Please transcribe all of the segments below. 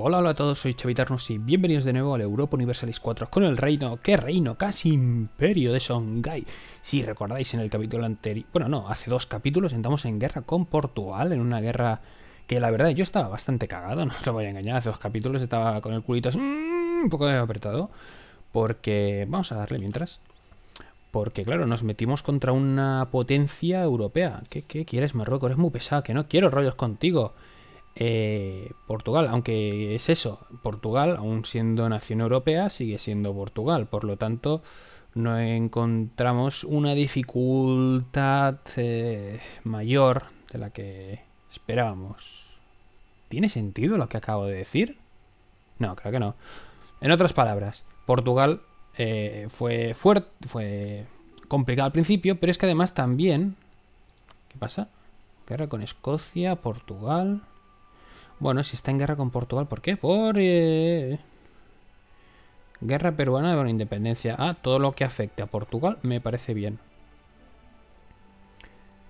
Hola, hola a todos, soy Chavitarnos y bienvenidos de nuevo al Europa Universalis 4 con el reino, qué reino, casi imperio de Songhai. Si recordáis en el capítulo anterior, bueno, no, hace dos capítulos entramos en guerra con Portugal, en una guerra que la verdad yo estaba bastante cagado, no os lo voy a engañar, hace dos capítulos estaba con el culito mm, un poco apretado, porque vamos a darle mientras. Porque claro, nos metimos contra una potencia europea. ¿Qué, qué quieres, Marruecos? Eres muy pesado, que no quiero rollos contigo. Eh, Portugal, aunque es eso, Portugal, aún siendo nación europea, sigue siendo Portugal, por lo tanto no encontramos una dificultad eh, mayor de la que esperábamos. ¿Tiene sentido lo que acabo de decir? No, creo que no. En otras palabras, Portugal eh, fue fuerte, fue complicado al principio, pero es que además también... ¿Qué pasa? Guerra con Escocia, Portugal... Bueno, si está en guerra con Portugal, ¿por qué? Por... Eh, guerra peruana de la independencia. Ah, todo lo que afecte a Portugal me parece bien.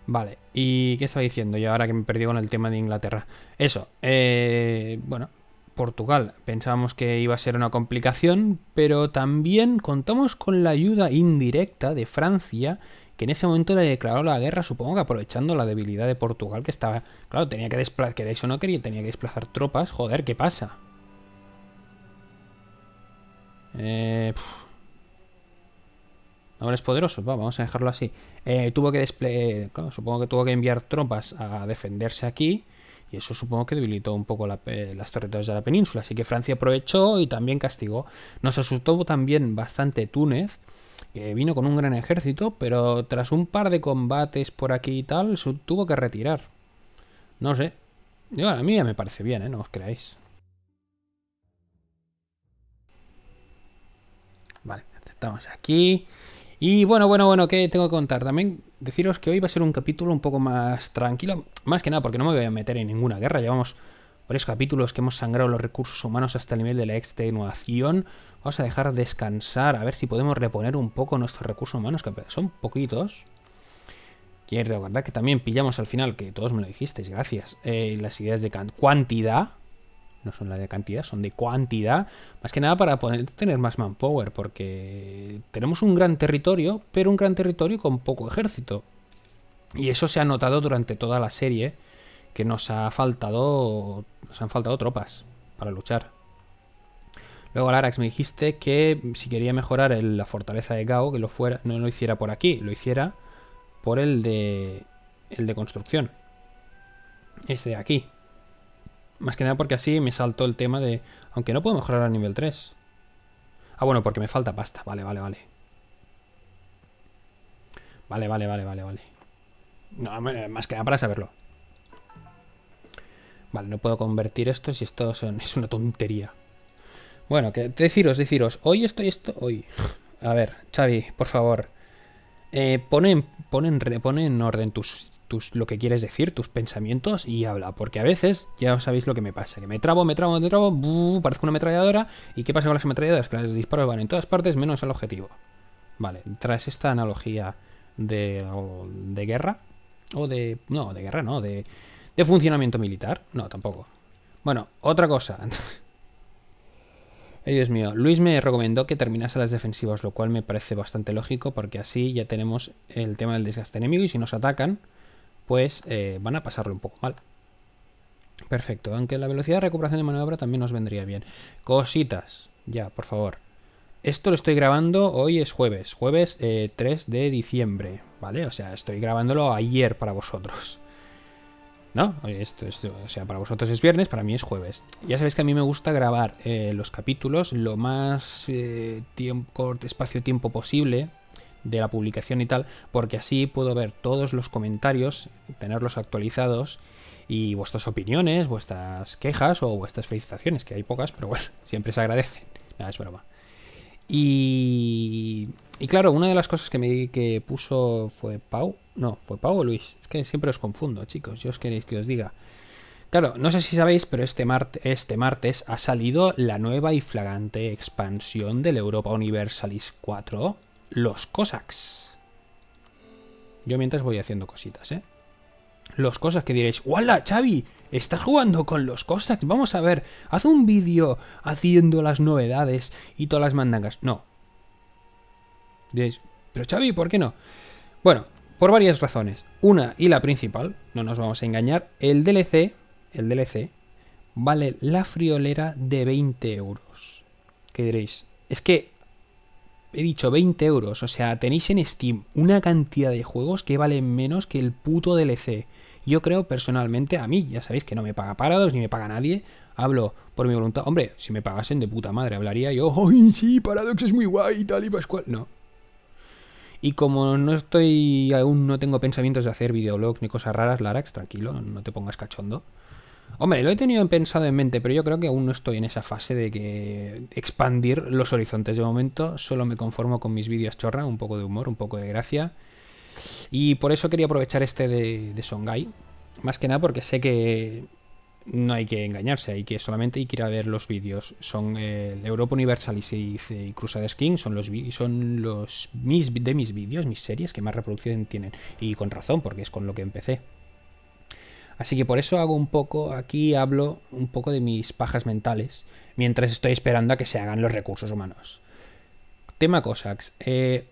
Vale, ¿y qué estaba diciendo yo ahora que me perdí con el tema de Inglaterra? Eso, eh, bueno, Portugal. Pensábamos que iba a ser una complicación, pero también contamos con la ayuda indirecta de Francia que en ese momento le declaró la guerra, supongo que aprovechando la debilidad de Portugal, que estaba. Claro, tenía que desplazar. Queréis no quería, tenía que desplazar tropas. Joder, ¿qué pasa? Eh. es poderoso, poderosos, vamos a dejarlo así. Eh, tuvo que supongo que tuvo que enviar tropas a defenderse aquí. Y eso supongo que debilitó un poco las torretas de la península. Así que Francia aprovechó y también castigó. Nos asustó también bastante Túnez que vino con un gran ejército, pero tras un par de combates por aquí y tal, se tuvo que retirar. No sé. Yo, a mí me parece bien, ¿eh? No os creáis. Vale, aceptamos aquí. Y bueno, bueno, bueno, ¿qué tengo que contar? También deciros que hoy va a ser un capítulo un poco más tranquilo. Más que nada porque no me voy a meter en ninguna guerra. Llevamos varios capítulos que hemos sangrado los recursos humanos hasta el nivel de la extenuación. Vamos a dejar descansar, a ver si podemos reponer un poco nuestros recursos humanos, que son poquitos. Quiero recordar que también pillamos al final, que todos me lo dijisteis, gracias, eh, las ideas de cuantidad. No son las de cantidad, son de cuantidad. Más que nada para poder tener más manpower, porque tenemos un gran territorio, pero un gran territorio con poco ejército. Y eso se ha notado durante toda la serie que nos ha faltado nos han faltado tropas para luchar. Luego Larax me dijiste que si quería mejorar la fortaleza de Gao, que lo fuera, no lo hiciera por aquí, lo hiciera por el de el de construcción. Ese de aquí. Más que nada porque así me saltó el tema de aunque no puedo mejorar a nivel 3. Ah, bueno, porque me falta pasta. Vale, vale, vale. Vale, vale, vale, vale, vale. No, más que nada para saberlo. Vale, no puedo convertir esto si esto es una tontería. Bueno, que deciros, deciros, hoy estoy esto, hoy. A ver, Xavi, por favor, eh, pon, en, orden tus, tus, lo que quieres decir, tus pensamientos y habla, porque a veces ya sabéis lo que me pasa, que me trabo, me trabo, me trabo, Parece parezco una ametralladora, y ¿qué pasa con las ametralladoras? Que las disparos van en todas partes menos al objetivo. Vale, tras esta analogía de, de guerra, o de... no, de guerra no, de ¿De funcionamiento militar? No, tampoco. Bueno, otra cosa. Ay, Dios mío. Luis me recomendó que terminase las defensivas, lo cual me parece bastante lógico, porque así ya tenemos el tema del desgaste enemigo y si nos atacan, pues eh, van a pasarlo un poco mal. Perfecto, aunque la velocidad de recuperación de maniobra también nos vendría bien. Cositas, ya, por favor. Esto lo estoy grabando hoy es jueves, jueves 3 eh, de diciembre, ¿vale? O sea, estoy grabándolo ayer para vosotros. ¿no? Esto, o sea, para vosotros es viernes, para mí es jueves. Ya sabéis que a mí me gusta grabar eh, los capítulos lo más eh, tiempo, espacio-tiempo posible de la publicación y tal, porque así puedo ver todos los comentarios, tenerlos actualizados y vuestras opiniones, vuestras quejas o vuestras felicitaciones, que hay pocas, pero bueno, siempre se agradecen. Nada, es broma. Y, y claro, una de las cosas que me que puso fue Pau, no, fue Pau Luis. Es que siempre os confundo, chicos. Yo os queréis que os diga. Claro, no sé si sabéis, pero este, este martes ha salido la nueva y flagrante expansión del Europa Universalis 4, los Cossacks. Yo mientras voy haciendo cositas, ¿eh? Los Cossacks que diréis, hola Xavi! Estás jugando con los Cossacks. Vamos a ver, haz un vídeo haciendo las novedades y todas las mandangas. No. Diréis, pero Xavi, ¿por qué no? Bueno, por varias razones. Una y la principal, no nos vamos a engañar, el DLC, el DLC, vale la friolera de 20 euros. ¿Qué diréis? Es que he dicho 20 euros, o sea, tenéis en Steam una cantidad de juegos que valen menos que el puto DLC. Yo creo personalmente, a mí, ya sabéis que no me paga Paradox ni me paga nadie, hablo por mi voluntad. Hombre, si me pagasen de puta madre, hablaría yo, ¡Oh sí, Paradox es muy guay y tal y pascual! No, y como no estoy, aún no tengo pensamientos de hacer videoblogs ni cosas raras, Larax, tranquilo, no te pongas cachondo. Hombre, lo he tenido pensado en mente, pero yo creo que aún no estoy en esa fase de que expandir los horizontes. De momento solo me conformo con mis vídeos chorra, un poco de humor, un poco de gracia. Y por eso quería aprovechar este de, de Más que nada porque sé que no hay que engañarse, hay que solamente hay que ir a ver los vídeos. Son eh, Europa Universalis y, y Crusader Skin, son los son los de mis vídeos, mis series que más reproducción tienen y con razón porque es con lo que empecé. Así que por eso hago un poco, aquí hablo un poco de mis pajas mentales, mientras estoy esperando a que se hagan los recursos humanos. Tema Cosax eh,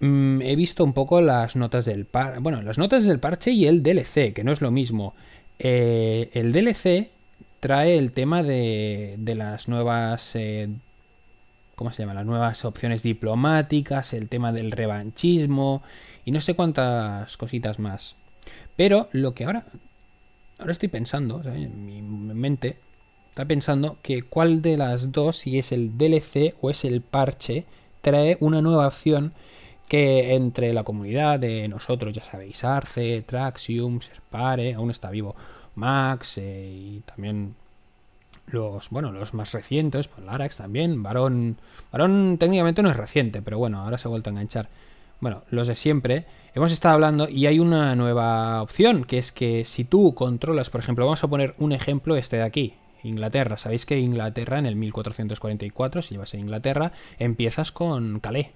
mm, he visto un poco las notas del bueno, las notas del parche y el DLC, que no es lo mismo. Eh, el DLC trae el tema de, las nuevas... Eh, ¿Cómo se llama? Las nuevas opciones diplomáticas, el tema del revanchismo y no sé cuántas cositas más. Pero lo que ahora... Ahora estoy pensando, en mi mente, está pensando que cuál de las dos, si es el DLC o es el parche, trae una nueva opción que entre la comunidad de nosotros, ya sabéis, Arce, Traxium, Serpare, aún está vivo, Max eh, y también los bueno los más recientes pues Larax también Varón Varón técnicamente no es reciente pero bueno ahora se ha vuelto a enganchar bueno los de siempre hemos estado hablando y hay una nueva opción que es que si tú controlas por ejemplo vamos a poner un ejemplo este de aquí Inglaterra sabéis que Inglaterra en el 1444 si llevas a Inglaterra empiezas con Calais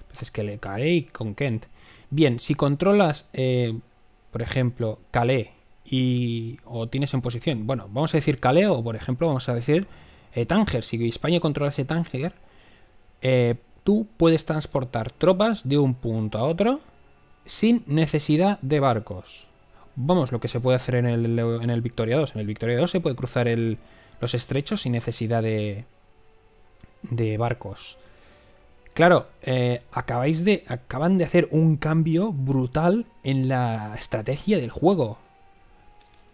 empiezas que le Calais con Kent bien si controlas eh, por ejemplo Calais y, o tienes en posición. Bueno, vamos a decir Caleo, por ejemplo, vamos a decir eh, Tánger. Si España ese Tánger, eh, tú puedes transportar tropas de un punto a otro sin necesidad de barcos. Vamos, lo que se puede hacer en el, Victoria 2. En el Victoria 2 se puede cruzar los estrechos sin necesidad de, de barcos. Claro, eh, acabáis de, acaban de hacer un cambio brutal en la estrategia del juego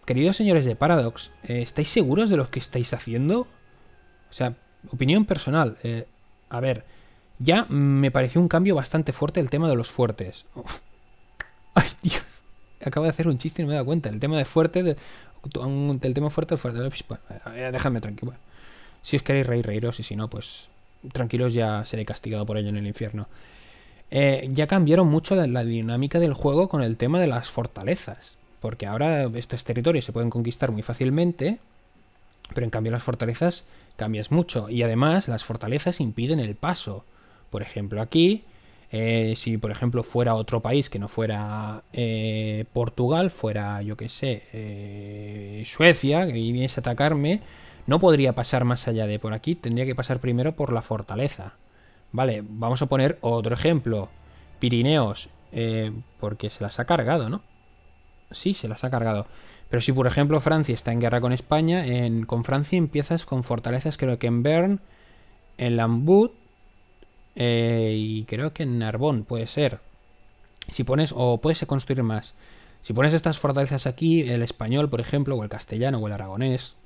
queridos señores de Paradox, eh, ¿estáis seguros de lo que estáis haciendo? O sea, opinión personal. Eh, a ver, ya me pareció un cambio bastante fuerte el tema de los fuertes. Ay, Dios. Acabo de hacer un chiste y no me he dado cuenta. El tema de fuerte, de, el tema fuerte, fuerte. Bueno, pues, eh, Déjame tranquilo. Si os queréis reír, reíros. Y si no, pues tranquilos, ya seré castigado por ello en el infierno. ya cambiaron mucho la dinámica del juego con el tema de las fortalezas porque ahora estos territorios se pueden conquistar muy fácilmente, pero en cambio las fortalezas cambias mucho. Y además las fortalezas impiden el paso. Por ejemplo, aquí, eh, si por ejemplo fuera otro país que no fuera eh, Portugal, fuera, yo qué sé, eh, Suecia, y viniese a atacarme, no podría pasar más allá de por aquí, tendría que pasar primero por la fortaleza. Vale, vamos a poner otro ejemplo. Pirineos, porque se las ha cargado, ¿no? sí, se las ha cargado. Pero si, por ejemplo, Francia está en guerra con España, con Francia empiezas con fortalezas, creo que en Bern, en Lambut eh, y creo que en Narbonne, puede ser. Si pones, o puedes construir más. Si pones estas fortalezas aquí, el español, por ejemplo, o el castellano o el aragonés,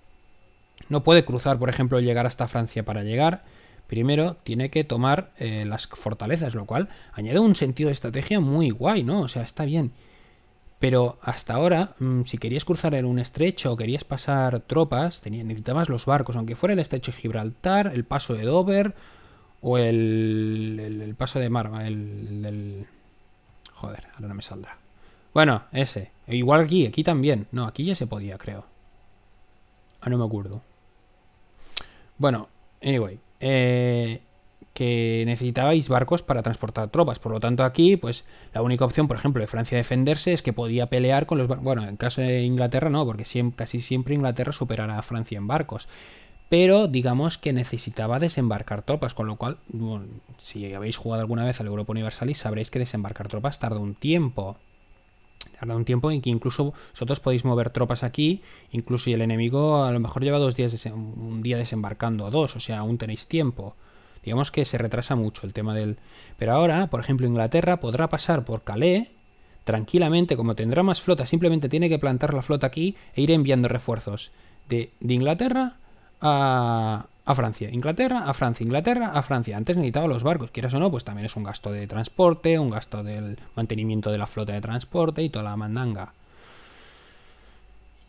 no puede cruzar, por ejemplo, llegar hasta Francia para llegar. Primero tiene que tomar eh, las fortalezas, lo cual añade un sentido de estrategia muy guay, ¿no? O sea, está bien. Pero hasta ahora, mm, si querías cruzar en un estrecho o querías pasar tropas, necesitabas los barcos, aunque fuera el estrecho de Gibraltar, el paso de Dover o el, el, paso de Marma, Joder, ahora no me saldrá. Bueno, ese. E igual aquí, aquí también. No, aquí ya se podía, creo. Ah, no me acuerdo. Bueno, anyway. Eh, que necesitabais barcos para transportar tropas. Por lo tanto, aquí, pues la única opción, por ejemplo, de Francia defenderse es que podía pelear con los barcos. Bueno, en caso de Inglaterra no, porque casi siempre Inglaterra superará a Francia en barcos. Pero digamos que necesitaba desembarcar tropas, con lo cual, si habéis jugado alguna vez al Europa Universalis, sabréis que desembarcar tropas tarda un tiempo. Tarda un tiempo en que incluso vosotros podéis mover tropas aquí, incluso y el enemigo a lo mejor lleva dos días, un día desembarcando o dos, o sea, aún tenéis tiempo. Digamos que se retrasa mucho el tema del... Pero ahora, por ejemplo, Inglaterra podrá pasar por Calais tranquilamente, como tendrá más flota, simplemente tiene que plantar la flota aquí e ir enviando refuerzos de, Inglaterra a, a Francia, Inglaterra, a Francia, Inglaterra, a Francia. Antes necesitaba los barcos, quieras o no, pues también es un gasto de transporte, un gasto del mantenimiento de la flota de transporte y toda la mandanga.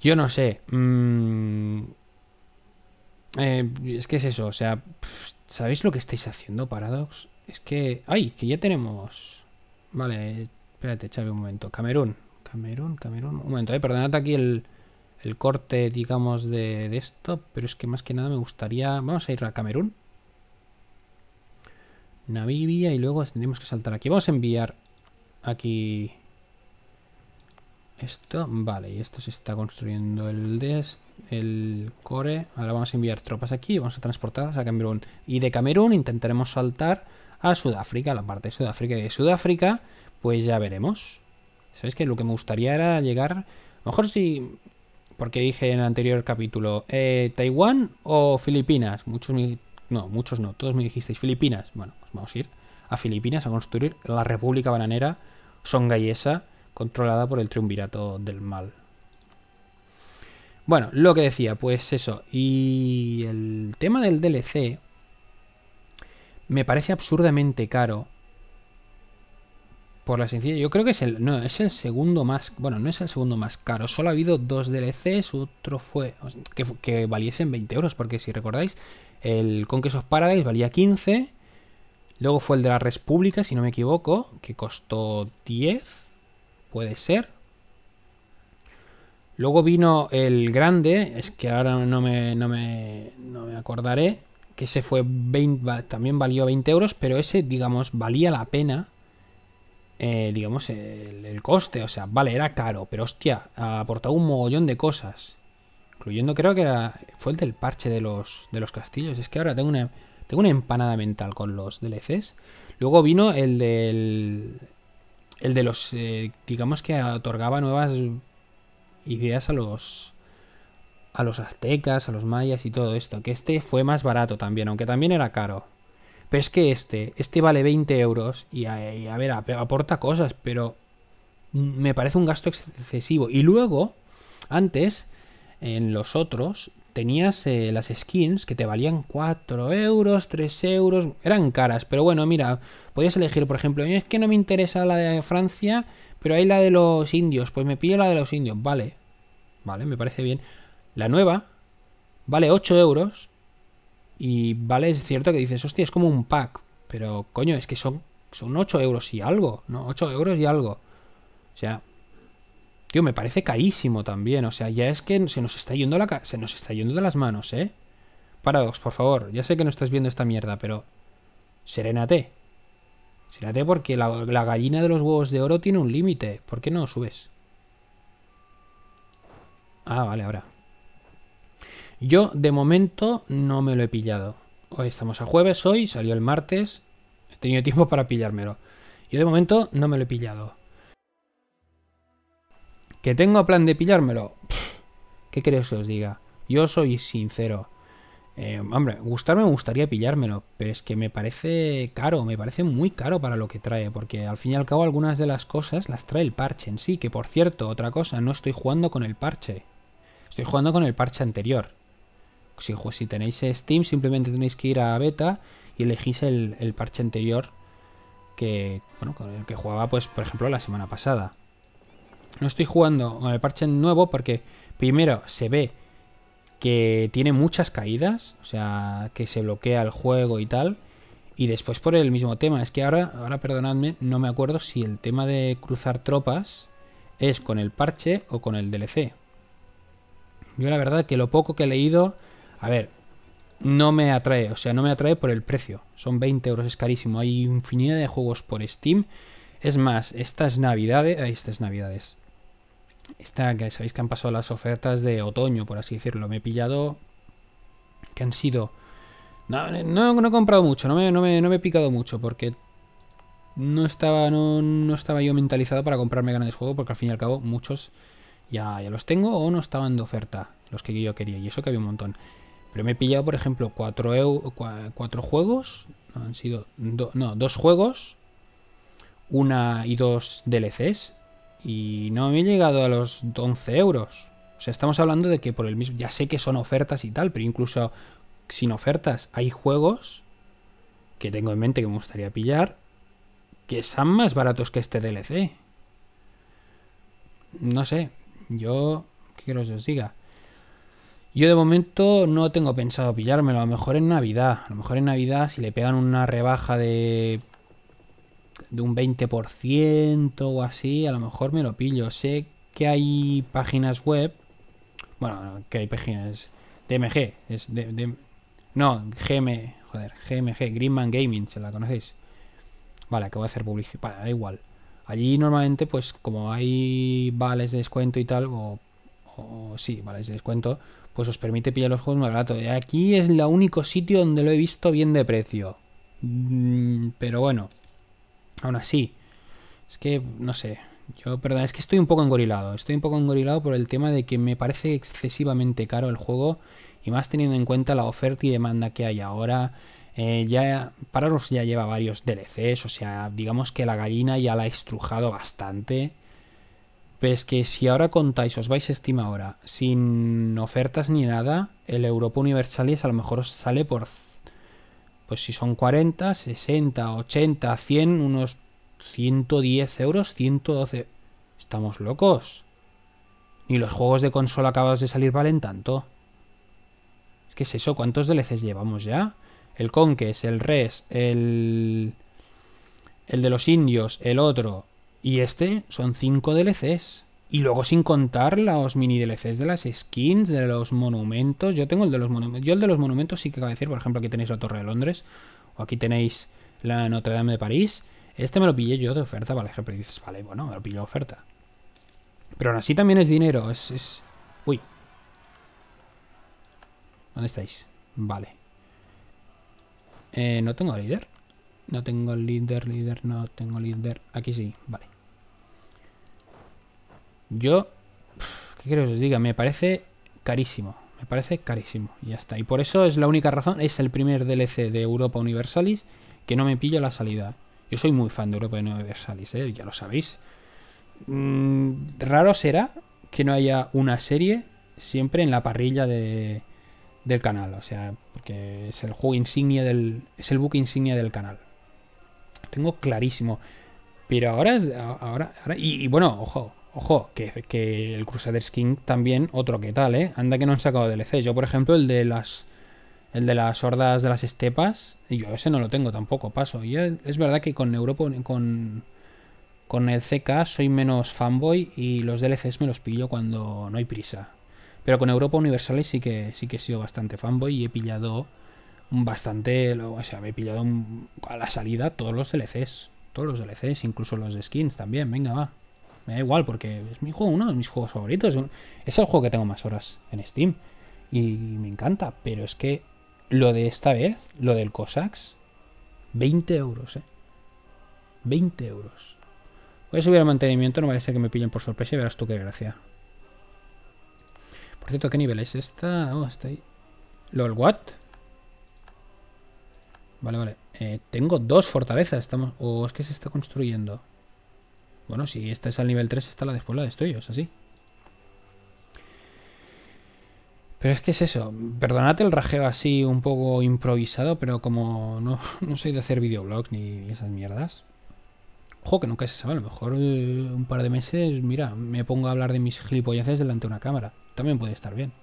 Yo no sé. Mm, eh, es que es eso, o sea, ¿Sabéis lo que estáis haciendo, Paradox? Es que... ¡Ay! Que ya tenemos... Vale, espérate, Chave, un momento. Camerún. Camerún, Camerún. Un momento, eh. Perdonad aquí el, corte, digamos, de, de esto. Pero es que más que nada me gustaría... Vamos a ir a Camerún. Namibia y luego tendremos que saltar aquí. Vamos a enviar aquí esto. Vale, y esto se está construyendo el de esto el core. Ahora vamos a enviar tropas aquí, vamos a transportarlas a Camerún. Y de Camerún intentaremos saltar a Sudáfrica, la parte de Sudáfrica. Y de Sudáfrica, pues ya veremos. Sabéis que Lo que me gustaría era llegar... A lo mejor si... Porque dije en el anterior capítulo, eh, Taiwán o Filipinas. Muchos No, muchos no. Todos me dijisteis Filipinas. Bueno, pues vamos a ir a Filipinas a construir la República Bananera Songayesa, controlada por el Triunvirato del Mal. Bueno, lo que decía, pues eso. Y el tema del DLC me parece absurdamente caro. Por la sencilla, yo creo que es el. No, es el segundo más. Bueno, no es el segundo más caro. Solo ha habido dos DLCs. Otro fue. Que, valiesen 20 euros. Porque si recordáis, el Conquest of Paradise valía 15. Luego fue el de la República, si no me equivoco. Que costó 10. Puede ser Luego vino el grande, es que ahora no me, no me, acordaré, que ese fue 20, también valió 20 euros, pero ese, digamos, valía la pena, eh, digamos, el, el, coste. O sea, vale, era caro, pero hostia, aportado un mogollón de cosas. Incluyendo, creo que fue el del parche de los, de los castillos. Es que ahora tengo una, tengo una empanada mental con los DLCs. Luego vino el del... El de los, eh, digamos que otorgaba nuevas ideas a los a los aztecas, a los mayas y todo esto, que este fue más barato también, aunque también era caro. Pero es que este, este vale 20 euros y a, ver, aporta cosas, pero me parece un gasto excesivo. Y luego, antes, en los otros, tenías eh, las skins que te valían 4 euros, 3 euros, eran caras, pero bueno, mira, podías elegir, por ejemplo, es que no me interesa la de Francia, pero hay la de los indios. Pues me pide la de los indios. Vale. Vale, me parece bien. La nueva vale 8 euros. Y vale, es cierto que dices, hostia, es como un pack. Pero coño, es que son, son 8 euros y algo. No, 8 euros y algo. O sea, tío, me parece carísimo también. O sea, ya es que se nos está yendo, la se nos está yendo de las manos, ¿eh? Paradox, por favor. Ya sé que no estás viendo esta mierda, pero... Serénate porque la, gallina de los huevos de oro tiene un límite. ¿Por qué no subes? Ah, vale, ahora. Yo, de momento, no me lo he pillado. Hoy estamos a jueves, hoy salió el martes. He tenido tiempo para pillármelo. Yo, de momento, no me lo he pillado. ¿Que tengo plan de pillármelo? ¿Qué queréis que os diga? Yo soy sincero. Eh, hombre, gustarme me gustaría pillármelo, pero es que me parece caro, me parece muy caro para lo que trae, porque al fin y al cabo algunas de las cosas las trae el parche en sí, que por cierto, otra cosa, no estoy jugando con el parche, estoy jugando con el parche anterior. Si, si tenéis Steam, simplemente tenéis que ir a beta y elegís el, el parche anterior que, bueno, con el que jugaba, pues, por ejemplo, la semana pasada. No estoy jugando con el parche nuevo porque, primero, se ve que tiene muchas caídas, o sea, que se bloquea el juego y tal. Y después por el mismo tema, es que ahora, ahora perdonadme, no me acuerdo si el tema de cruzar tropas es con el parche o con el DLC. Yo la verdad que lo poco que he leído, a ver, no me atrae, o sea, no me atrae por el precio. Son 20 euros, es carísimo. Hay infinidad de juegos por Steam. Es más, estas navidades, estas navidades, esta, que sabéis que han pasado las ofertas de otoño, por así decirlo. Me he pillado que han sido... No, no, he comprado mucho, no me, me, he picado mucho, porque no estaba, no, estaba yo mentalizado para comprarme grandes juegos, porque al fin y al cabo muchos ya, ya los tengo o no estaban de oferta, los que yo quería, y eso que había un montón. Pero me he pillado, por ejemplo, cuatro, cuatro juegos, han sido no, dos juegos, una y dos DLCs, y no me he llegado a los 11 euros. O sea, estamos hablando de que por el mismo. Ya sé que son ofertas y tal, pero incluso sin ofertas hay juegos que tengo en mente que me gustaría pillar que son más baratos que este DLC. No sé, yo. ¿Qué quiero os diga? Yo de momento no tengo pensado pillármelo. A lo mejor en Navidad. A lo mejor en Navidad, si le pegan una rebaja de de un 20% o así, a lo mejor me lo pillo. Sé que hay páginas web, bueno, que hay páginas DMG, es de, no, GM, joder, GMG, Greenman Gaming, se la conocéis. Vale, que voy a hacer publicidad, vale, da igual. Allí normalmente, pues como hay vales de descuento y tal, o, o sí, vales de descuento, pues os permite pillar los juegos más barato. Aquí es el único sitio donde lo he visto bien de precio. Mm, pero bueno, aún así, es que, no sé, yo, perdón, es que estoy un poco engorilado. Estoy un poco engorilado por el tema de que me parece excesivamente caro el juego y más teniendo en cuenta la oferta y demanda que hay ahora. Eh, ya Pararos ya lleva varios DLCs, o sea, digamos que la gallina ya la ha estrujado bastante. Pues que si ahora contáis, os vais a Steam ahora, sin ofertas ni nada, el Europa Universalis a lo mejor os sale por pues si son 40, 60, 80, 100, unos 110 euros, 112. Estamos locos. Ni los juegos de consola acabados de salir valen tanto. ¿Qué es eso, ¿cuántos DLCs llevamos ya? El Conquest, el Res, el... El de los indios, el otro y este son 5 DLCs. Y luego sin contar los mini DLCs de las skins, de los monumentos. Yo tengo el de los monumentos. Yo el de los monumentos sí que acabo de decir, por ejemplo, aquí tenéis la Torre de Londres. O aquí tenéis la Notre Dame de París. Este me lo pillé yo de oferta, vale, ejemplo. dices, vale, bueno, me lo pillé de oferta. Pero aún así también es dinero. Es, es... Uy. ¿Dónde estáis? Vale. Eh, no tengo líder. No tengo líder, líder, no tengo líder. Aquí sí, vale. Yo, ¿qué quiero que os diga? Me parece carísimo. Me parece carísimo. Y ya está. Y por eso es la única razón. Es el primer DLC de Europa Universalis que no me pillo la salida. Yo soy muy fan de Europa Universalis, ¿eh? ya lo sabéis. Mm, raro será que no haya una serie siempre en la parrilla de, del canal. O sea, porque es el juego insignia del. Es el book insignia del canal. tengo clarísimo. Pero ahora es. Ahora, y bueno, ojo. Ojo, que, que el Crusader Skin también, otro que tal, ¿eh? Anda que no han sacado DLC. Yo, por ejemplo, el de las el de las hordas de las estepas, yo ese no lo tengo tampoco, paso. Y es verdad que con Europa, con, con el CK soy menos fanboy y los DLCs me los pillo cuando no hay prisa. Pero con Europa Universales sí que, sí que he sido bastante fanboy y he pillado bastante, o sea, me he pillado a la salida todos los DLCs, todos los DLCs, incluso los skins también, venga, va me da igual porque es mi juego, uno de mis juegos favoritos. Es el juego que tengo más horas en Steam. Y me encanta, pero es que lo de esta vez, lo del Cossacks, 20 euros, ¿eh? 20 euros. Voy a subir al mantenimiento, no vaya a ser que me pillen por sorpresa y verás tú qué gracia. Por cierto, ¿qué nivel es esta? Oh, está ahí. ¿LOL what? Vale, vale. Eh, tengo dos fortalezas. Estamos... O es que se está construyendo. Bueno, si esta es al nivel 3, está la de de yo, así. Pero es que es eso, perdonad el rajeo así un poco improvisado, pero como no, no soy de hacer videoblog ni esas mierdas. Ojo, que nunca se sabe, a lo mejor eh, un par de meses, mira, me pongo a hablar de mis gilipolleces delante de una cámara. También puede estar bien.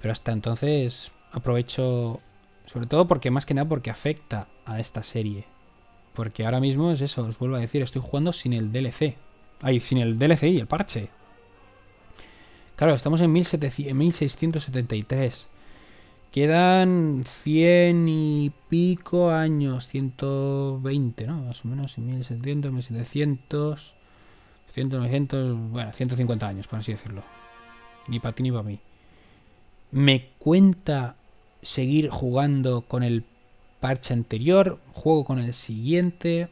Pero hasta entonces aprovecho, sobre todo porque más que nada porque afecta a esta serie. Porque ahora mismo es eso, os vuelvo a decir, estoy jugando sin el DLC. Ay, sin el DLC y el parche. Claro, estamos en 1673. Quedan 100 y pico años, 120, ¿no? Más o menos, 1700, 1700, 1900 900, bueno, 150 años, por así decirlo. Ni para ti ni para mí. ¿Me cuenta seguir jugando con el parche anterior, juego con el siguiente.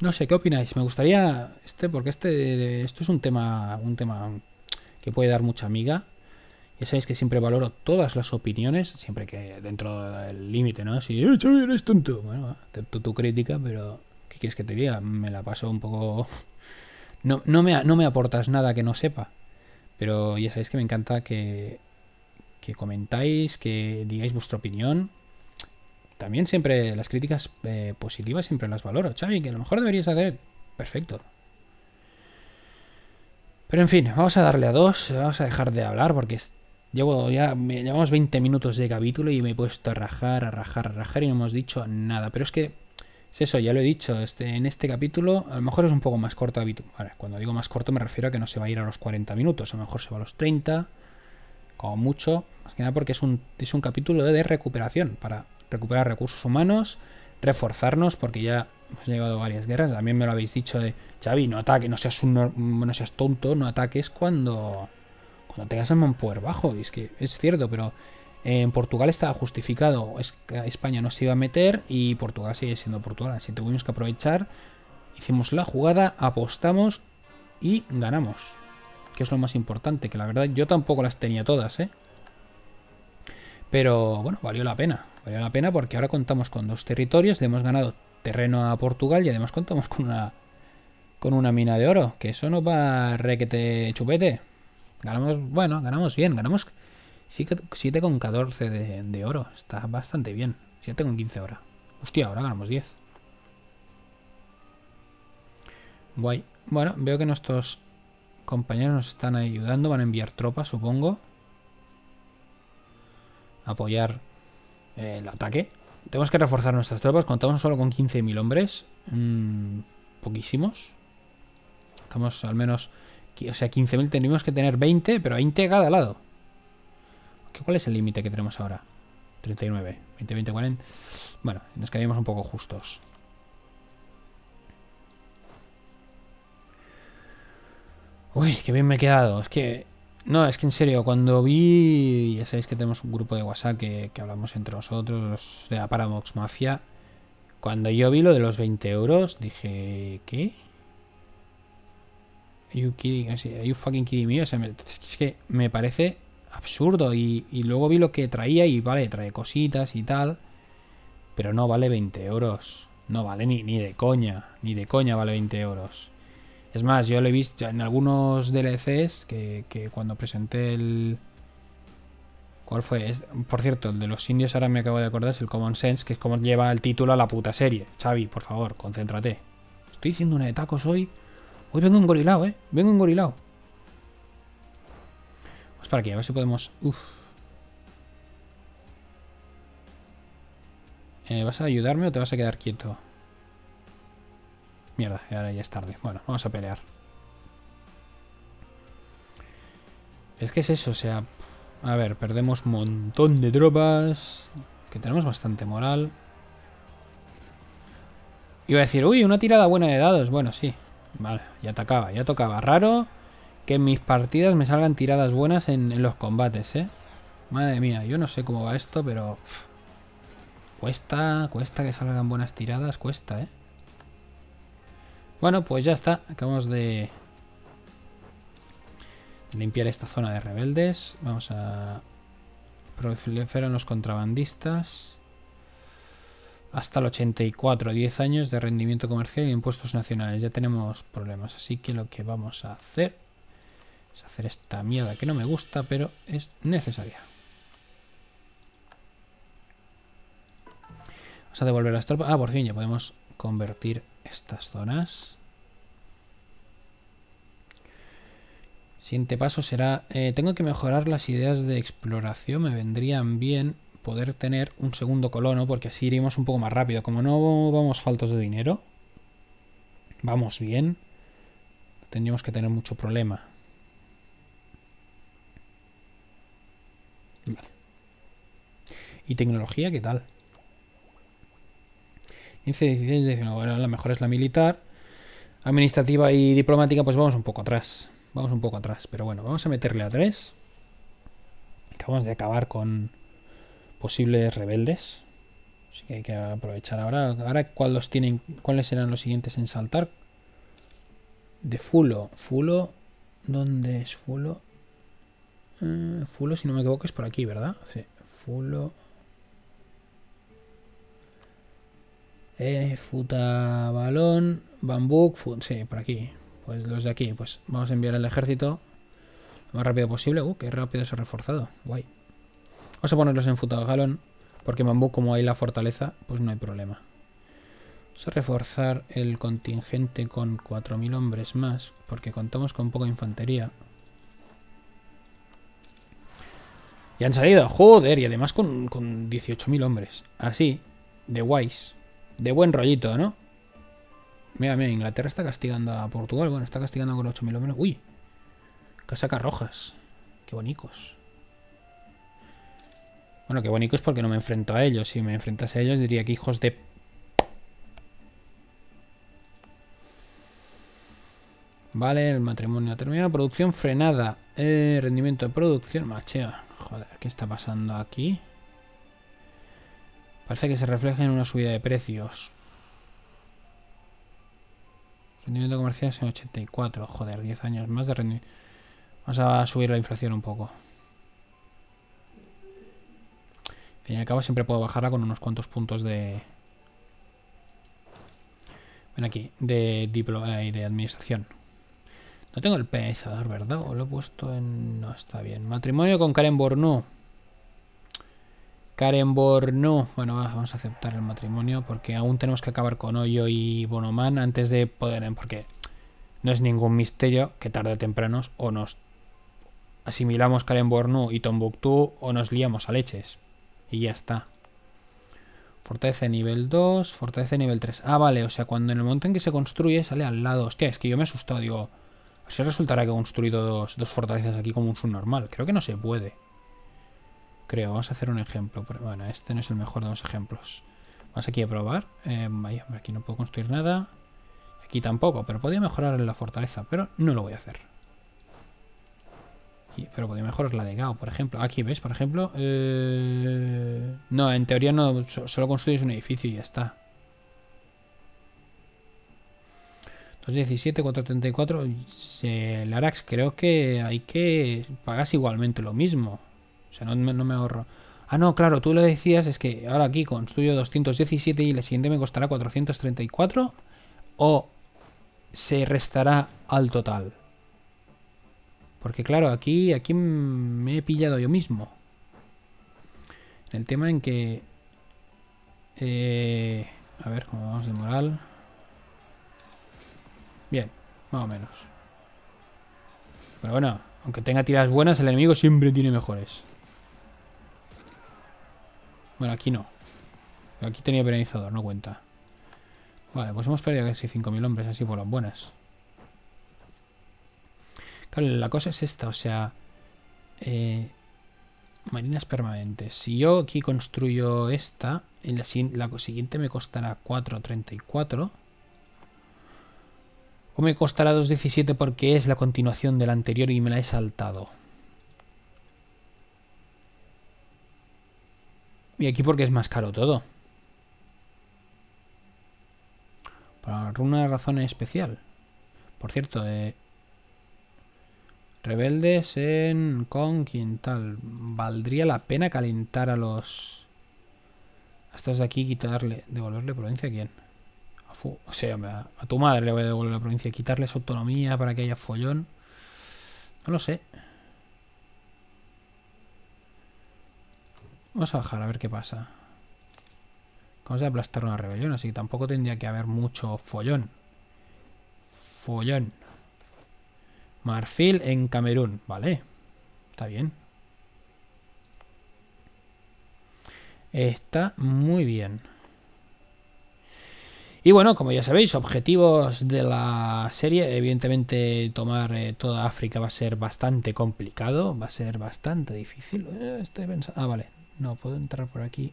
No sé, ¿qué opináis? Me gustaría este, porque este, esto es un tema, un tema que puede dar mucha miga. Ya sabéis que siempre valoro todas las opiniones, siempre que dentro del límite, ¿no? Si, eh, eres tonto. Bueno, acepto tu crítica, pero ¿qué quieres que te diga? Me la paso un poco... No, no, me, no me aportas nada que no sepa. Pero ya sabéis que me encanta que, que comentáis, que digáis vuestra opinión, también siempre las críticas eh, positivas siempre las valoro, Chavi, que a lo mejor deberías hacer perfecto. Pero en fin, vamos a darle a dos, vamos a dejar de hablar porque llevo ya, llevamos 20 minutos de capítulo y me he puesto a rajar, a rajar, a rajar y no hemos dicho nada. Pero es que es eso, ya lo he dicho, este, en este capítulo a lo mejor es un poco más corto habitual. cuando digo más corto me refiero a que no se va a ir a los 40 minutos, a lo mejor se va a los 30, como mucho, más que nada porque es un, es un capítulo de recuperación para recuperar recursos humanos, reforzarnos, porque ya hemos llevado varias guerras. También me lo habéis dicho de Xavi, no ataques, no seas, no seas tonto, no ataques cuando, cuando tengas el manpower bajo. Y es que es cierto, pero en Portugal estaba justificado, España no se iba a meter y Portugal sigue siendo Portugal. Así que tuvimos que aprovechar, hicimos la jugada, apostamos y ganamos. Que es lo más importante, que la verdad yo tampoco las tenía todas, ¿eh? Pero bueno, valió la pena. Valió la pena porque ahora contamos con dos territorios, hemos ganado terreno a Portugal y además contamos con una con una mina de oro, que eso no va requete chupete. Ganamos, bueno, ganamos bien, ganamos 7,14 con 14 de, oro, está bastante bien. 7,15 con 15 ahora. Hostia, ahora ganamos 10. Guay. Bueno, veo que nuestros compañeros nos están ayudando, van a enviar tropas, supongo apoyar eh, el ataque. Tenemos que reforzar nuestras tropas. Contamos solo con 15.000 hombres. Mm, poquísimos. Estamos al menos... O sea, 15.000 tenemos que tener 20, pero 20 cada lado. ¿Cuál es el límite que tenemos ahora? 39. 20, 20, 40. Bueno, nos quedamos un poco justos. Uy, qué bien me he quedado. Es que no, es que en serio, cuando vi, ya sabéis que tenemos un grupo de WhatsApp que, hablamos entre nosotros, de la Paramox Mafia, cuando yo vi lo de los 20 euros, dije, ¿qué? ¿hay you kidding? fucking kidding me? es que me parece absurdo. Y, luego vi lo que traía y vale, trae cositas y tal. Pero no vale 20 euros. No vale ni, ni de coña. Ni de coña vale 20 euros. Es más, yo lo he visto en algunos DLCs que, cuando presenté el... ¿Cuál fue? por cierto, el de los indios ahora me acabo de acordar, es el Common Sense, que es como lleva el título a la puta serie. Xavi, por favor, concéntrate. Estoy haciendo una de tacos hoy. Hoy vengo un gorilao, ¿eh? Vengo un gorilao. Vamos para aquí, a ver si podemos... Eh, ¿Vas a ayudarme o te vas a quedar quieto? Mierda, ahora ya es tarde. Bueno, vamos a pelear. Es que es eso, o sea... A ver, perdemos un montón de tropas. Que tenemos bastante moral. Iba a decir, uy, una tirada buena de dados. Bueno, sí. Vale, ya atacaba ya tocaba. Raro que en mis partidas me salgan tiradas buenas en, los combates, ¿eh? Madre mía, yo no sé cómo va esto, pero... cuesta, cuesta que salgan buenas tiradas, cuesta, ¿eh? Bueno, pues ya está. Acabamos de limpiar esta zona de rebeldes. Vamos a... a los contrabandistas. Hasta el 84, 10 años de rendimiento comercial y impuestos nacionales. Ya tenemos problemas. Así que lo que vamos a hacer es hacer esta mierda que no me gusta, pero es necesaria. Vamos a devolver las tropas. Ah, por fin ya podemos convertir estas zonas. Siguiente paso será, eh, tengo que mejorar las ideas de exploración, me vendrían bien poder tener un segundo colono porque así iremos un poco más rápido. Como no vamos faltos de dinero, vamos bien, tendríamos que tener mucho problema. ¿Y tecnología qué tal? 15, 16, 19. Bueno, la mejor es la militar. Administrativa y diplomática, pues vamos un poco atrás. Vamos un poco atrás, pero bueno, vamos a meterle a 3. Acabamos de acabar con posibles rebeldes. Así que hay que aprovechar ahora. Ahora, ¿cuáles, tienen, ¿cuáles serán los siguientes en saltar? De Fulo. Fulo, ¿dónde es Fulo? Eh, Fulo, si no me equivoco, es por aquí, ¿verdad? Sí. Fulo. Eh, futa balón, bambú, sí, por aquí. Pues los de aquí, pues vamos a enviar el ejército lo más rápido posible. Uh, qué rápido se ha reforzado, guay. Vamos a ponerlos en futa galón, porque bambú, como hay la fortaleza, pues no hay problema. Vamos a reforzar el contingente con 4.000 hombres más, porque contamos con poca infantería. Y han salido, joder, y además con, con 18.000 hombres. Así, de guays de buen rollito, ¿no? Mira, mira, Inglaterra está castigando a Portugal. Bueno, está castigando con 8.000 menos. ¡Uy! Casacas rojas. ¡Qué bonicos! Bueno, qué bonicos porque no me enfrento a ellos. Si me enfrentase a ellos diría que hijos de... Vale, el matrimonio ha terminado. Producción frenada. Eh, rendimiento de producción. Machea. Joder, ¿qué está pasando aquí? Parece que se refleja en una subida de precios. Rendimiento comercial es en 84. Joder, 10 años más de rendimiento. Vamos a subir la inflación un poco. Al fin y al cabo siempre puedo bajarla con unos cuantos puntos de... Ven aquí, de, eh, de administración. No tengo el pensador, ¿verdad? ¿O lo he puesto en...? No, está bien. Matrimonio con Karen Bornu. Karen no, bueno, vamos a aceptar el matrimonio porque aún tenemos que acabar con Hoyo y Bonoman antes de poder, ¿eh? porque no es ningún misterio que tarde o temprano o nos asimilamos Karen y Tombuctú o nos liamos a leches. Y ya está. Fortaleza nivel 2, fortaleza nivel 3. Ah, vale, o sea, cuando en el momento en que se construye sale al lado. Hostia, es que yo me he asustado, digo, si resultará que he construido dos, dos fortalezas aquí como un subnormal. Creo que no se puede creo. Vamos a hacer un ejemplo. Bueno, este no es el mejor de los ejemplos. Vamos aquí a probar. Eh, aquí no puedo construir nada. Aquí tampoco, pero podría mejorar la fortaleza, pero no lo voy a hacer. pero podría mejorar la de Gao, por ejemplo. Aquí ves, por ejemplo. Eh, no, en teoría no, solo construyes un edificio y ya está. 217, 434. El Arax creo que hay que pagas igualmente lo mismo. O sea, no, me ahorro. Ah, no, claro, tú lo decías, es que ahora aquí construyo 217 y la siguiente me costará 434 o se restará al total. Porque claro, aquí, aquí me he pillado yo mismo. El tema en que... Eh, a ver, cómo vamos de moral. Bien, más o menos. Pero bueno, aunque tenga tiras buenas, el enemigo siempre tiene mejores. Bueno, aquí no. Aquí tenía penalizador, no cuenta. Vale, pues hemos perdido casi 5.000 hombres así por las buenas. la cosa es esta, o sea... Eh, marinas permanentes. Si yo aquí construyo esta, en la, la siguiente me costará 4.34. O me costará 2.17 porque es la continuación de la anterior y me la he saltado. Y aquí porque es más caro todo. Por una razón especial. Por cierto, eh, rebeldes en quien tal. ¿Valdría la pena calentar a los... A estos de aquí quitarle... ¿Devolverle provincia a quién? A sea, a tu madre le voy a devolver la provincia. Quitarles autonomía para que haya follón. No lo sé. Vamos a bajar a ver qué pasa. Vamos a aplastar una rebelión, así que tampoco tendría que haber mucho follón. Follón. Marfil en Camerún, vale. Está bien. Está muy bien. Y bueno, como ya sabéis, objetivos de la serie, evidentemente tomar eh, toda África va a ser bastante complicado, va a ser bastante difícil. Eh, estoy pensando... Ah, vale, no, puedo entrar por aquí.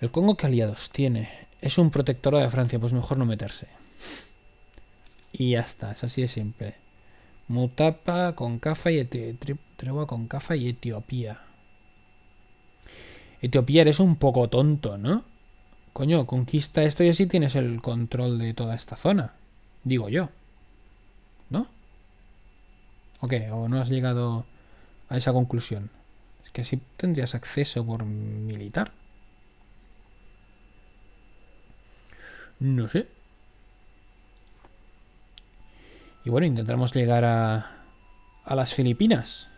¿El Congo qué aliados tiene? Es un protectorado de Francia, pues mejor no meterse. Y ya está, es así de simple. Mutapa, con y y Etiopía. Etiopía eres un poco tonto, ¿no? Coño, conquista esto y así tienes el control de toda esta zona. Digo yo. ¿No? Ok, o no has llegado a esa conclusión que si tendrías acceso por militar. No sé. Y bueno, intentaremos llegar a, a las Filipinas.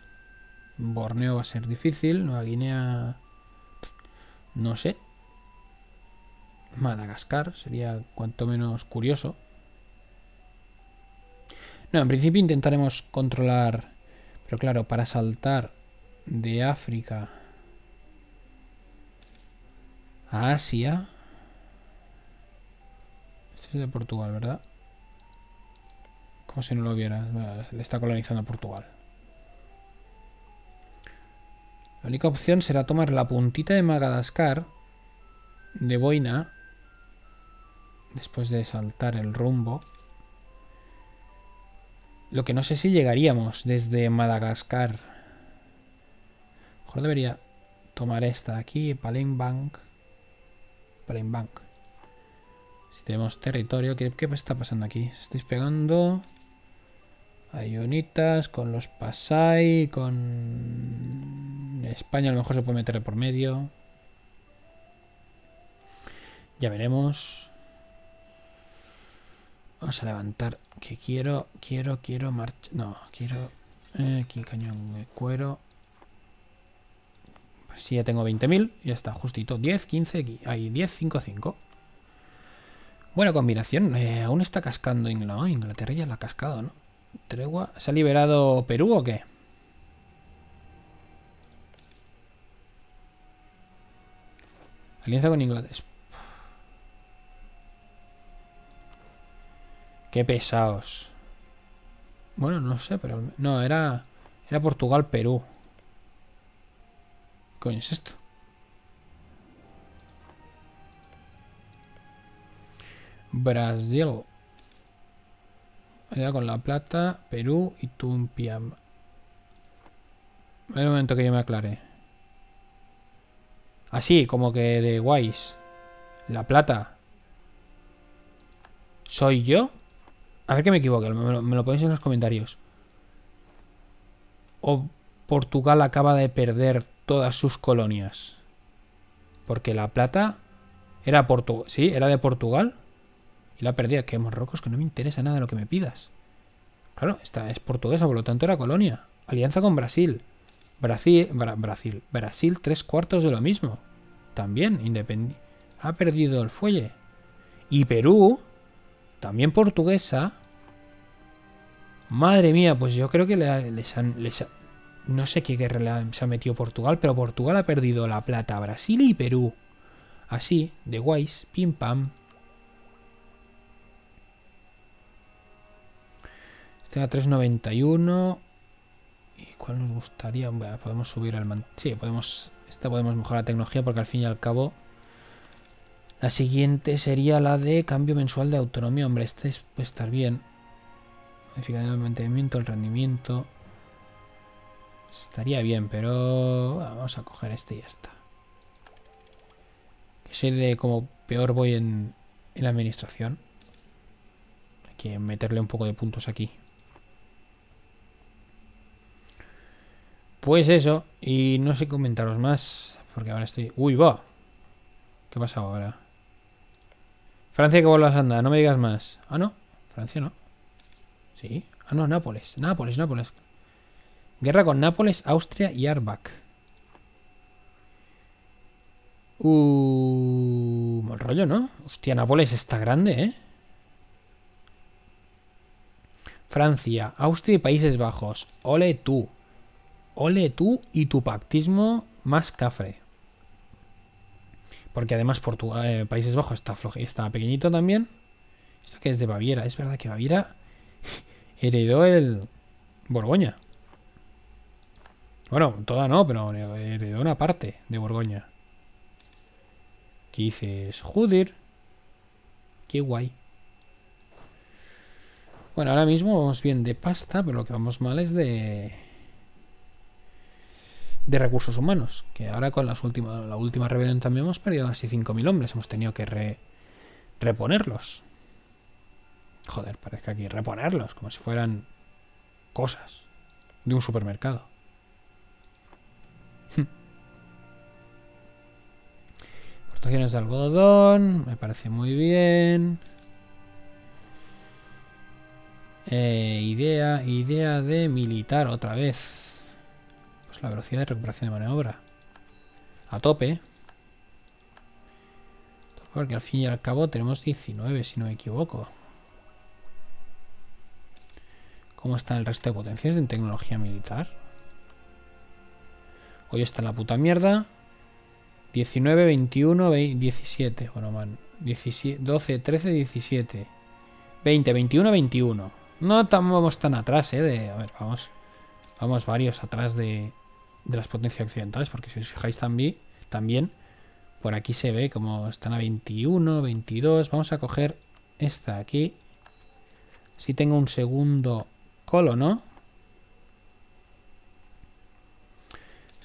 Borneo va a ser difícil, Nueva Guinea... No sé. Madagascar sería cuanto menos curioso. No, en principio intentaremos controlar... Pero claro, para saltar de África a Asia. Este es de Portugal, ¿verdad? Como si no lo hubiera. Le está colonizando a Portugal. La única opción será tomar la puntita de Madagascar de Boina después de saltar el rumbo. Lo que no sé si llegaríamos desde Madagascar debería tomar esta aquí, Palenbank Bank. Si tenemos territorio, ¿qué, qué está pasando aquí? Estáis pegando Hay unitas con los Pasai, con España a lo mejor se puede meter por medio. Ya veremos. Vamos a levantar. Que quiero, quiero, quiero marchar. No, quiero. Eh, aquí cañón de cuero. Si ya tengo 20.000, ya está, justito. 10, 15, aquí. Ahí, 10, 5, 5. Buena combinación. Eh, aún está cascando Inglaterra. Ah, Inglaterra ya la ha cascado, ¿no? Tregua. ¿Se ha liberado Perú o qué? Alianza con Inglaterra. Qué pesados. Bueno, no sé, pero... No, era... Era Portugal-Perú es esto? Brasil. Allá con La Plata, Perú y Tumpiam. Un momento que yo me aclare. Así, ah, como que de guays. La Plata. ¿Soy yo? A ver que me equivoque, me lo, me lo ponéis en los comentarios. O Portugal acaba de perder todas sus colonias. Porque la plata era, Portu ¿sí? era de Portugal y la perdía. Que morrocos? que no me interesa nada lo que me pidas. Claro, esta es portuguesa, por lo tanto era colonia. Alianza con Brasil. Brasil, Brasil, Brasil, tres cuartos de lo mismo. También, independiente. Ha perdido el fuelle. Y Perú, también portuguesa. Madre mía, pues yo creo que les han, no sé qué guerra se ha metido Portugal, pero Portugal ha perdido la plata Brasil y Perú. Así, de guays, pim pam. Este a 391. ¿Y cuál nos gustaría? podemos subir al mantenimiento Sí, podemos... Esta podemos mejorar la tecnología porque al fin y al cabo... La siguiente sería la de cambio mensual de autonomía. Hombre, este puede estar bien. Modificando el mantenimiento, el rendimiento... Estaría bien, pero vamos a coger este y ya está. Que soy de como peor voy en, la administración. Hay que meterle un poco de puntos aquí. Pues eso, y no sé comentaros más, porque ahora estoy... ¡Uy, va! ¿Qué pasa ahora? Francia, que vuelvas a no me digas más. Ah, no, Francia no. Sí. Ah, no, Nápoles, Nápoles, Nápoles. Guerra con Nápoles, Austria y Arbach. Uh, mal rollo, ¿no? Hostia, Nápoles está grande, ¿eh? Francia, Austria y Países Bajos. Ole tú. Ole tú y tu pactismo más cafre. Porque además eh, Países Bajos está, está pequeñito también. Esto que es de Baviera. Es verdad que Baviera heredó el Borgoña. Bueno, toda no, pero heredó una parte de Borgoña. ¿Qué dices, joder, qué guay. Bueno, ahora mismo vamos bien de pasta, pero lo que vamos mal es de de recursos humanos, que ahora con las últimas, la última rebelión también hemos perdido casi 5.000 hombres, hemos tenido que reponerlos. Joder, parezca aquí reponerlos, como si fueran cosas de un supermercado. Portaciones de algodón, me parece muy bien. Eh, idea, idea de militar otra vez. Pues la velocidad de recuperación de maniobra. A tope. Porque al fin y al cabo tenemos 19, si no me equivoco. ¿Cómo está el resto de potencias en tecnología militar? Hoy está en la puta mierda. 19, 21, 17. Bueno, man. 12, 13, 17. 20, 21, 21. No vamos tan atrás, ¿eh? De, a ver, vamos. Vamos varios atrás de, las potencias occidentales, porque si os fijáis también, por aquí se ve como están a 21, 22. Vamos a coger esta aquí. Si tengo un segundo colo, ¿no?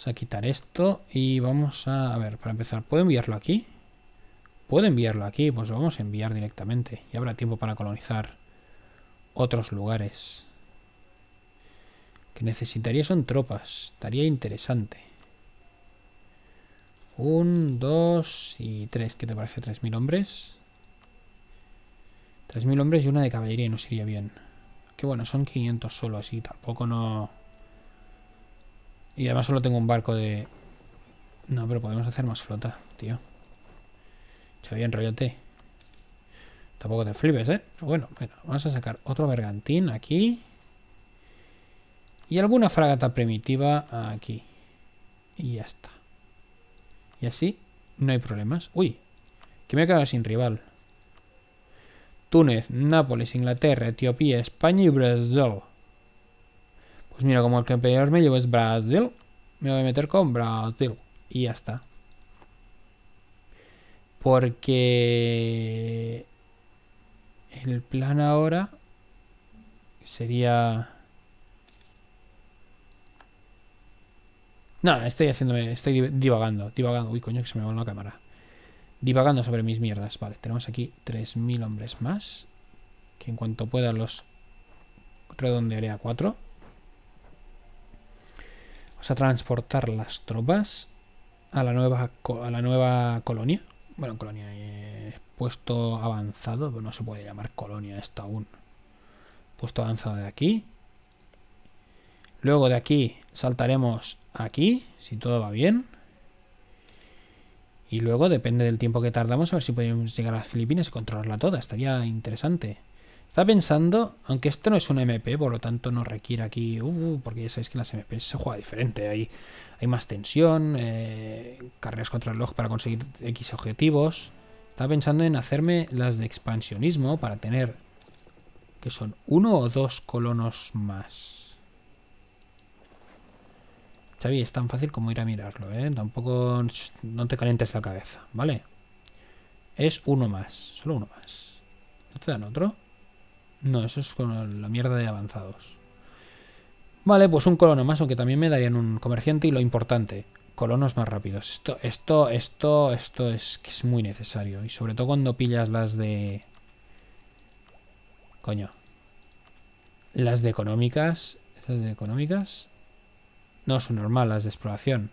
a quitar esto y vamos a, a ver, para empezar, ¿puedo enviarlo aquí? ¿Puedo enviarlo aquí? Pues lo vamos a enviar directamente. Y habrá tiempo para colonizar otros lugares. que necesitaría son tropas. Estaría interesante. Un, dos y tres. ¿Qué te parece? ¿Tres mil hombres? Tres mil hombres y una de caballería nos iría bien. Que bueno, son 500 solo, así tampoco no... Y además solo tengo un barco de... No, pero podemos hacer más flota, tío. Se enrollate. Tampoco te flipes, ¿eh? Pero bueno, bueno, vamos a sacar otro bergantín aquí. Y alguna fragata primitiva aquí. Y ya está. Y así no hay problemas. Uy, que me he sin rival. Túnez, Nápoles, Inglaterra, Etiopía, España y Brasil. Pues mira, como el campeón me llevo es Brasil, me voy a meter con Brasil. Y ya está. Porque el plan ahora sería... No, estoy haciéndome, estoy divagando, divagando. Uy, coño, que se me va la cámara. Divagando sobre mis mierdas. Vale, tenemos aquí 3.000 hombres más. Que en cuanto pueda los redondearé a 4 a transportar las tropas a la nueva, la nueva colonia. Bueno, colonia eh, puesto avanzado, no se puede llamar colonia esto aún. Puesto avanzado de aquí. Luego de aquí saltaremos aquí, si todo va bien. Y luego depende del tiempo que tardamos, a ver si podemos llegar a las Filipinas y controlarla toda. Estaría interesante está pensando, aunque esto no es un MP, por lo tanto no requiere aquí, uh, uh, porque ya sabéis que en las MP se juega diferente, hay, más tensión, eh, carreras contra el log para conseguir X objetivos. Estaba pensando en hacerme las de expansionismo para tener, que son uno o dos colonos más. Xavi, es tan fácil como ir a mirarlo, ¿eh? Tampoco, no te calientes la cabeza, ¿vale? Es uno más, solo uno más. ¿No te dan otro? No, eso es con la mierda de avanzados. Vale, pues un colono más, aunque también me darían un comerciante y lo importante, colonos más rápidos. Esto, esto, esto, esto es que es muy necesario. Y sobre todo cuando pillas las de... Coño. Las de económicas. Estas de económicas. No, son normales, las de exploración.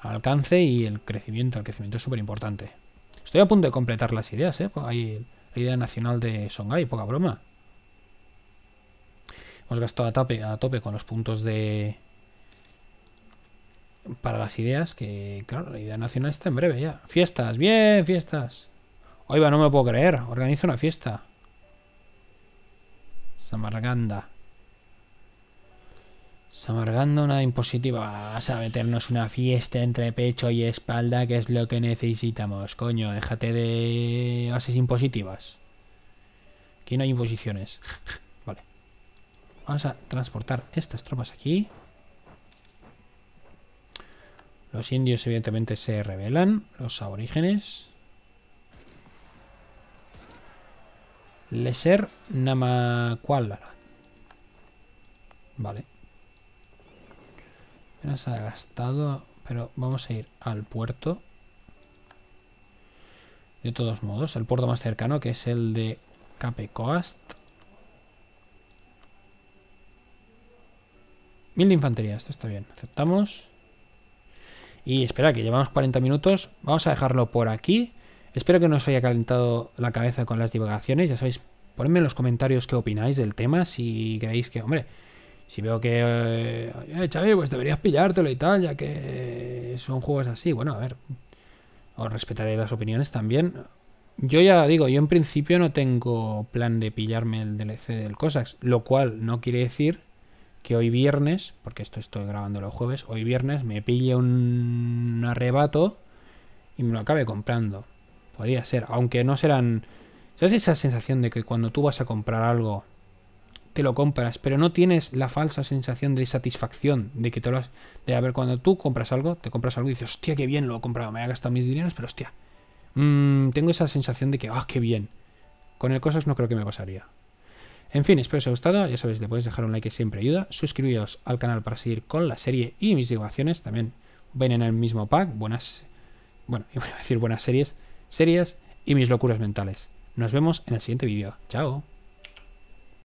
Alcance y el crecimiento. El crecimiento es súper importante. Estoy a punto de completar las ideas, ¿eh? Ahí la idea nacional de Songhai, poca broma. Hemos gastado a tope, a tope con los puntos de... Para las ideas, que claro, la idea nacional está en breve ya. Fiestas, bien, fiestas. Oiga, no me puedo creer, organiza una fiesta. Samarganda. Samargando una impositiva. Vas a meternos una fiesta entre pecho y espalda, que es lo que necesitamos. Coño, déjate de bases impositivas. Aquí no hay imposiciones. Vale. Vamos a transportar estas tropas aquí. Los indios evidentemente se rebelan. Los aborígenes. Leser Namakualala Vale. Ya nos ha gastado, pero vamos a ir al puerto. De todos modos, el puerto más cercano, que es el de Coast Mil de infantería, esto está bien. Aceptamos. Y espera, que llevamos 40 minutos. Vamos a dejarlo por aquí. Espero que no os haya calentado la cabeza con las divagaciones. Ya sabéis, ponedme en los comentarios qué opináis del tema. Si creéis que, hombre, si veo que, eh, eh, pues deberías pillártelo y tal, ya que son juegos así. Bueno, a ver, os respetaré las opiniones también. Yo ya digo, yo en principio no tengo plan de pillarme el DLC del Cosax lo cual no quiere decir que hoy viernes, porque esto estoy grabando los jueves, hoy viernes me pille un arrebato y me lo acabe comprando. Podría ser, aunque no serán... ¿Sabes esa sensación de que cuando tú vas a comprar algo lo compras, pero no tienes la falsa sensación de satisfacción de que te lo has. De haber cuando tú compras algo, te compras algo y dices, hostia, qué bien lo he comprado, me he gastado mis dineros, pero hostia. Mm, tengo esa sensación de que, ah, qué bien. Con el cosas no creo que me pasaría. En fin, espero os haya gustado. Ya sabéis, le podéis dejar un like que siempre ayuda. Suscribiros al canal para seguir con la serie y mis divulgaciones. También ven en el mismo pack. Buenas. Bueno, voy a decir buenas series. Series y mis locuras mentales. Nos vemos en el siguiente vídeo. Chao.